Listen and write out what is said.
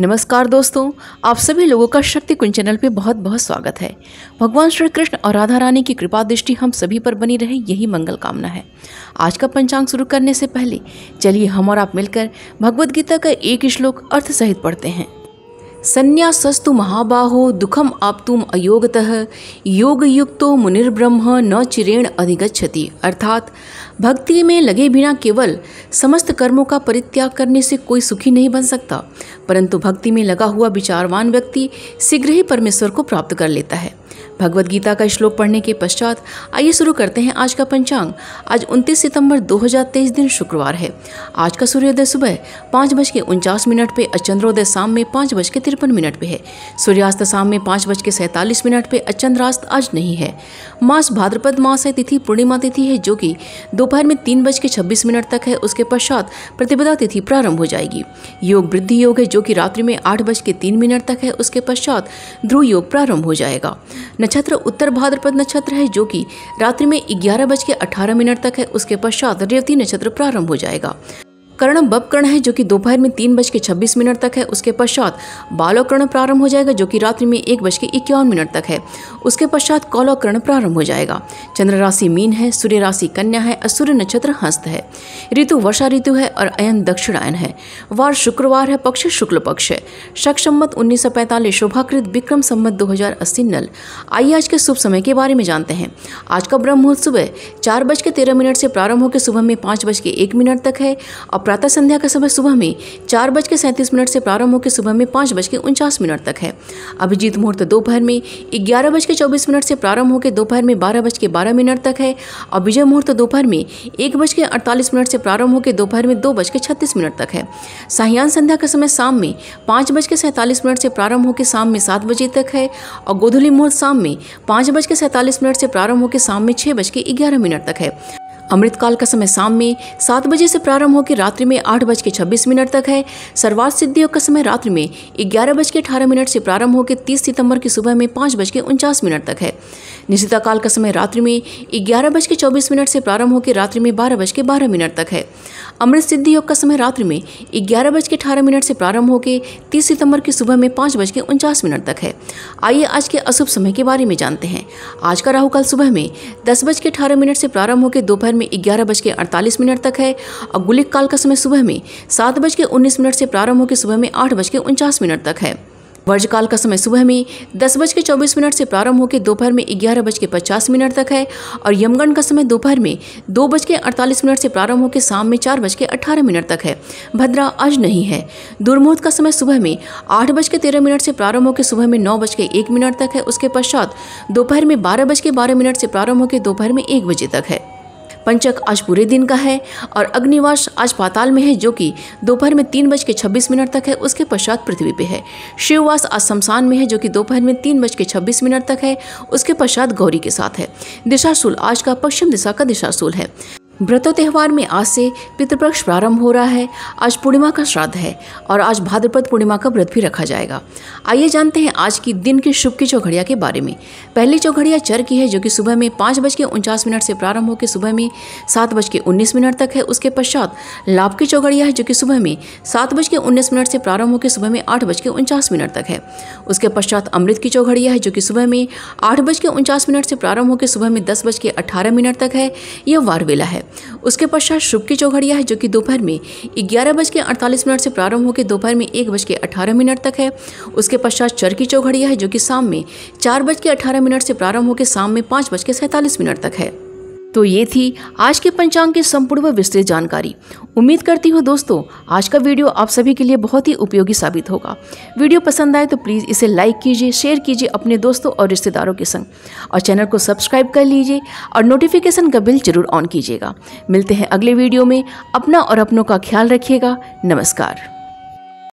नमस्कार दोस्तों आप सभी लोगों का शक्ति कुंज चैनल पे बहुत बहुत स्वागत है भगवान श्री कृष्ण और राधा रानी की कृपा दृष्टि हम सभी पर बनी रहे यही मंगल कामना है आज का पंचांग शुरू करने से पहले चलिए हम और आप मिलकर भगवद गीता का एक श्लोक अर्थ सहित पढ़ते हैं संन्यासस्तु महाबाहो दुखम आपतुम अयोगत योगयुक्तो मुनिर्ब्रह्म न चिरेण अधिगच्छति अर्थात भक्ति में लगे बिना केवल समस्त कर्मों का परित्याग करने से कोई सुखी नहीं बन सकता परंतु भक्ति में लगा हुआ विचारवान व्यक्ति शीघ्र ही परमेश्वर को प्राप्त कर लेता है भगवत गीता का श्लोक पढ़ने के पश्चात आइए शुरू करते हैं आज का पंचांग आज 29 सितंबर 2023 दिन शुक्रवार है आज का सूर्योदय सुबह पाँच बज के उनचास मिनट पे अचंद्रोदय शाम में पाँच बज के तिरपन मिनट पे है सूर्यास्त शाम में पाँच बज के मिनट पे अचंद्रास्त आज नहीं है मास भाद्रपद मास है तिथि पूर्णिमा तिथि है जो कि दोपहर में तीन बज के छब्बीस मिनट तक है उसके पश्चात प्रतिपदा तिथि प्रारंभ हो जाएगी योग वृद्धि योग है जो कि रात्रि में आठ बज के तीन मिनट तक है उसके पश्चात ध्रुव योग प्रारंभ हो जाएगा नक्षत्र उत्तर भाद्रपद नक्षत्र है जो कि रात्रि में ग्यारह बज के अठारह मिनट तक है उसके पश्चात रेवती नक्षत्र प्रारंभ हो जाएगा कर्ण बब कर्ण है जो कि दोपहर में तीन बज के छब्बीस मिनट तक है उसके पश्चात बालो कर्ण प्रारंभ हो जाएगा जो कि रात्रि में एक बज के इक्यावन मिनट तक है उसके पश्चात कौलो कर्ण प्रारंभ हो जाएगा चंद्र राशि मीन है सूर्य राशि कन्या है और सूर्य नक्षत्र हस्त है ऋतु वर्षा ऋतु है और अयन दक्षिणायन है वार शुक्रवार है पक्ष शुक्ल पक्ष है शक सम्मत उन्नीस सौ पैंतालीस शोभाकृत विक्रम सम्मत दो हजार अस्सी नल आइए आज के शुभ समय के बारे में जानते हैं आज का ब्रह्म मुहूर्त सुबह चार बज के तेरह मिनट से प्रारंभ होकर सुबह में पाँच बज के एक मिनट तक है प्रातः संध्या का समय सुबह में चार बज के सैंतीस मिनट से प्रारंभ होकर सुबह में पाँच बज के उनचास मिनट तक है अभिजीत मुहूर्त दोपहर में ग्यारह बज के चौबीस मिनट से प्रारंभ होकर दोपहर में बारह बज के बारह मिनट तक है और विजय मुहूर्त दोपहर में एक बज के अड़तालीस मिनट से प्रारंभ होकर दोपहर में दो बज के छत्तीस मिनट तक है साहियान संध्या का समय शाम में पाँच बज के सैंतालीस मिनट से प्रारंभ होकर शाम में सात बजे तक है और गोधुली मुहूर्त शाम में पाँच बज के सैंतालीस मिनट से प्रारंभ होकर शाम में छः बज के ग्यारह मिनट तक है अमृतकाल का समय शाम में सात बजे से प्रारंभ होकर रात्रि में आठ बज के छब्बीस मिनट तक है सर्वार्थ सिद्धियोग का समय रात्रि में ग्यारह बज के अठारह मिनट से प्रारंभ होकर तीस सितंबर की सुबह में पाँच बज के उनचास मिनट तक है निशिता काल का समय रात्रि में ग्यारह बज के चौबीस मिनट से प्रारंभ होकर रात्रि में बारह बज के बारह मिनट तक है अमृत सिद्धि योग का समय रात्रि में ग्यारह बज के अठारह मिनट से प्रारंभ होकर तीस सितंबर की सुबह में पाँच बज के उनचास मिनट तक है आइए आज के अशुभ समय के बारे में जानते हैं आज का राहुकाल सुबह में दस बज के अठारह मिनट से प्रारंभ होकर दोपहर दोपहर में ग्यारह बज के मिनट तक है और गुलिक काल का समय सुबह में सात बज के मिनट से प्रारंभ होकर सुबह में आठ बज के मिनट तक है वर्जकाल का समय सुबह में दस बज के चौबीस मिनट से प्रारंभ होकर दोपहर में ग्यारह बज के पचास मिनट तक है और यमगण का समय दोपहर में दो बज के अड़तालीस मिनट से प्रारंभ होकर शाम में चार बज के अठारह मिनट तक है भद्रा आज नहीं है दुर्मोद का समय सुबह में आठ बज के तेरह मिनट से प्रारंभ होकर सुबह में नौ बज के एक मिनट तक है उसके पश्चात दोपहर में बारह बज के बारह मिनट से प्रारंभ होकर दोपहर में एक बजे तक है पंचक आज पूरे दिन का है और अग्निवास आज पाताल में है जो कि दोपहर में तीन बज के छब्बीस मिनट तक है उसके पश्चात पृथ्वी पे है शिववास आज शमशान में है जो कि दोपहर में तीन बज के छब्बीस मिनट तक है उसके पश्चात गौरी के साथ है दिशाशूल आज का पश्चिम दिशा का दिशाशूल है व्रतो त्यौहार में आज से पितृपक्ष प्रारंभ हो रहा है आज पूर्णिमा का श्राद्ध है और आज भाद्रपद पूर्णिमा का व्रत भी रखा जाएगा आइए जानते हैं आज की दिन के शुभ की चौघड़िया के बारे में पहली चौघड़िया चर की है जो कि सुबह में पाँच बज के उनचास मिनट से प्रारंभ होकर सुबह में सात बज के उन्नीस मिनट तक है उसके पश्चात लाभ की चौघड़िया है जो कि सुबह में सात बज के उन्नीस मिनट से प्रारंभ होकर सुबह में आठ बज के उनचास मिनट तक है उसके पश्चात अमृत की चौघड़िया है जो कि सुबह में आठ बज के उनचास मिनट से प्रारंभ होकर सुबह में दस बज के अठारह मिनट तक है यह वारवेला है उसके पश्चात शुभ की चौघड़िया है जो कि दोपहर में ग्यारह बज के अड़तालीस मिनट से प्रारंभ होकर दोपहर में एक बज के अठारह मिनट तक है उसके पश्चात चर की चौघड़िया है जो कि शाम में चार बज के अठारह मिनट से प्रारंभ होकर शाम में पाँच बज के सैंतालीस मिनट तक है तो ये थी आज के पंचांग की संपूर्ण व विस्तृत जानकारी उम्मीद करती हूँ दोस्तों आज का वीडियो आप सभी के लिए बहुत ही उपयोगी साबित होगा वीडियो पसंद आए तो प्लीज़ इसे लाइक कीजिए शेयर कीजिए अपने दोस्तों और रिश्तेदारों के संग और चैनल को सब्सक्राइब कर लीजिए और नोटिफिकेशन का बिल जरूर ऑन कीजिएगा मिलते हैं अगले वीडियो में अपना और अपनों का ख्याल रखिएगा नमस्कार